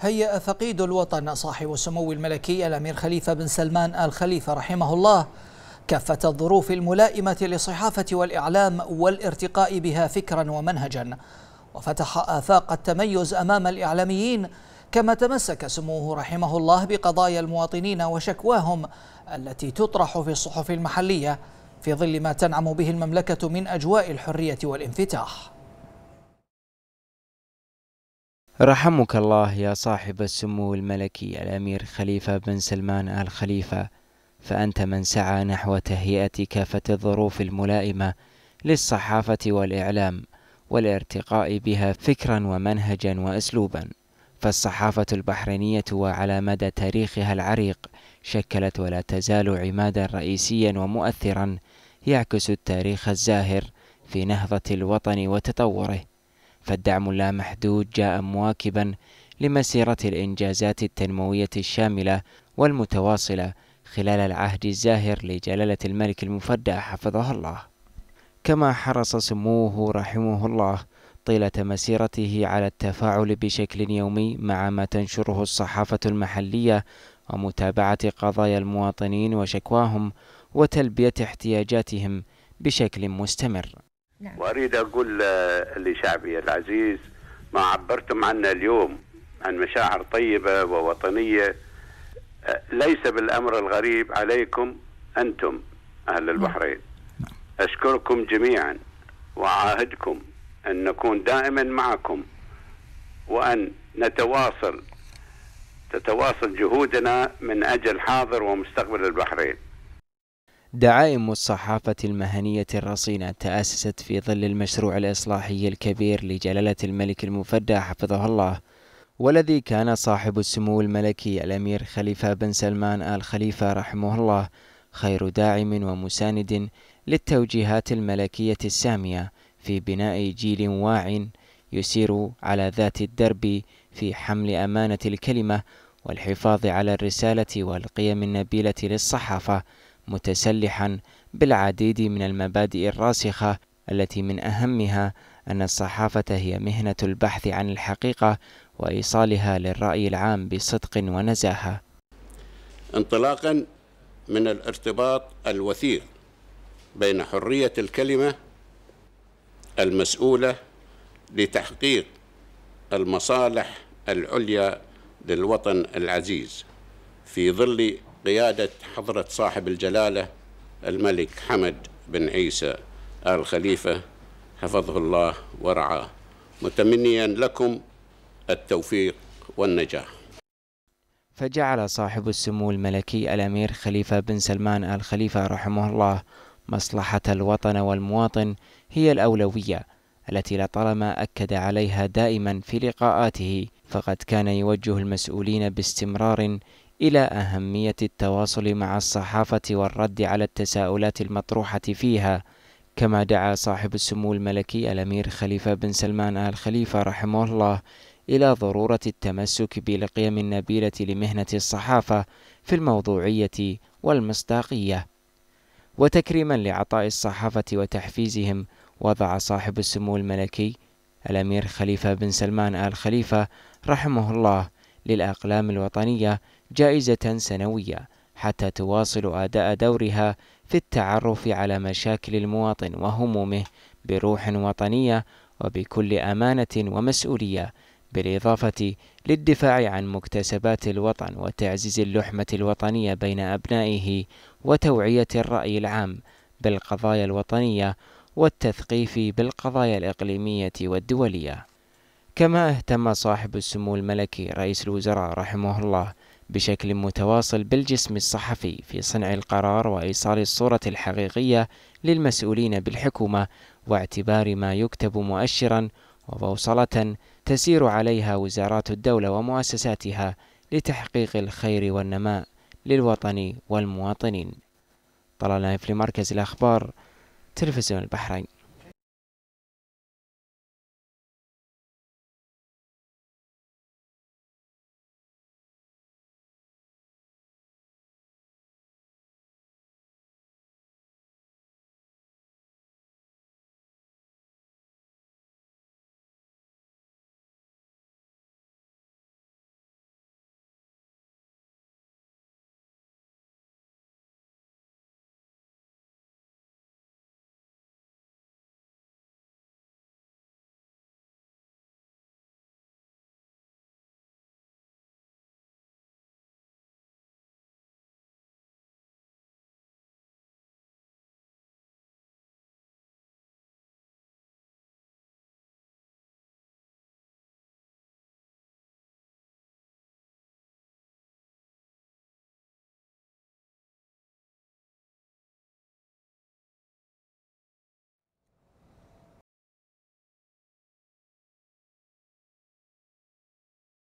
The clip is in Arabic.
هيأ فقيد الوطن صاحب السمو الملكي الأمير خليفة بن سلمان آل خليفة رحمه الله كافة الظروف الملائمة للصحافة والإعلام والارتقاء بها فكرا ومنهجا وفتح آفاق التميز أمام الإعلاميين كما تمسك سموه رحمه الله بقضايا المواطنين وشكواهم التي تطرح في الصحف المحلية في ظل ما تنعم به المملكة من أجواء الحرية والانفتاح رحمك الله يا صاحب السمو الملكي الأمير خليفة بن سلمان آل خليفة فأنت من سعى نحو تهيئة كافة الظروف الملائمة للصحافة والإعلام والارتقاء بها فكرا ومنهجا وأسلوبا فالصحافة البحرينية وعلى مدى تاريخها العريق شكلت ولا تزال عمادا رئيسيا ومؤثرا يعكس التاريخ الزاهر في نهضة الوطن وتطوره فالدعم اللامحدود جاء مواكبا لمسيرة الإنجازات التنموية الشاملة والمتواصلة خلال العهد الزاهر لجلالة الملك المفدى حفظه الله كما حرص سموه رحمه الله طيلة مسيرته على التفاعل بشكل يومي مع ما تنشره الصحافة المحلية ومتابعة قضايا المواطنين وشكواهم وتلبية احتياجاتهم بشكل مستمر نعم. واريد اقول لشعبي العزيز ما عبرتم عنه اليوم عن مشاعر طيبه ووطنيه أه، ليس بالامر الغريب عليكم انتم اهل نعم. البحرين نعم. اشكركم جميعا وعاهدكم ان نكون دائما معكم وان نتواصل تتواصل جهودنا من اجل حاضر ومستقبل البحرين دعائم الصحافة المهنية الرصينة تأسست في ظل المشروع الإصلاحي الكبير لجلالة الملك المفدى حفظه الله والذي كان صاحب السمو الملكي الأمير خليفة بن سلمان آل خليفة رحمه الله خير داعم ومساند للتوجيهات الملكية السامية في بناء جيل واعٍ يسير على ذات الدرب في حمل أمانة الكلمة والحفاظ على الرسالة والقيم النبيلة للصحافة متسلحا بالعديد من المبادئ الراسخة التي من أهمها أن الصحافة هي مهنة البحث عن الحقيقة وإيصالها للرأي العام بصدق ونزاهة. انطلاقا من الارتباط الوثيق بين حرية الكلمة المسؤولة لتحقيق المصالح العليا للوطن العزيز في ظل بقيادة حضرة صاحب الجلالة الملك حمد بن عيسى آل خليفة حفظه الله ورعاه متمنيا لكم التوفيق والنجاح فجعل صاحب السمو الملكي الأمير خليفة بن سلمان آل خليفة رحمه الله مصلحة الوطن والمواطن هي الأولوية التي لطالما أكد عليها دائما في لقاءاته فقد كان يوجه المسؤولين باستمرار إلى أهمية التواصل مع الصحافة والرد على التساؤلات المطروحة فيها، كما دعا صاحب السمو الملكي الأمير خليفة بن سلمان آل خليفة رحمه الله إلى ضرورة التمسك بالقيم النبيلة لمهنة الصحافة في الموضوعية والمصداقية. وتكريما لعطاء الصحافة وتحفيزهم، وضع صاحب السمو الملكي الأمير خليفة بن سلمان آل خليفة رحمه الله للأقلام الوطنية جائزة سنوية حتى تواصل أداء دورها في التعرف على مشاكل المواطن وهمومه بروح وطنية وبكل أمانة ومسؤولية بالإضافة للدفاع عن مكتسبات الوطن وتعزيز اللحمة الوطنية بين أبنائه وتوعية الرأي العام بالقضايا الوطنية والتثقيف بالقضايا الإقليمية والدولية كما اهتم صاحب السمو الملكي رئيس الوزراء رحمه الله بشكل متواصل بالجسم الصحفي في صنع القرار وإيصال الصورة الحقيقية للمسؤولين بالحكومة واعتبار ما يكتب مؤشرا وبوصلة تسير عليها وزارات الدولة ومؤسساتها لتحقيق الخير والنماء للوطن والمواطنين طلال نايف لمركز الأخبار تلفزيون البحرين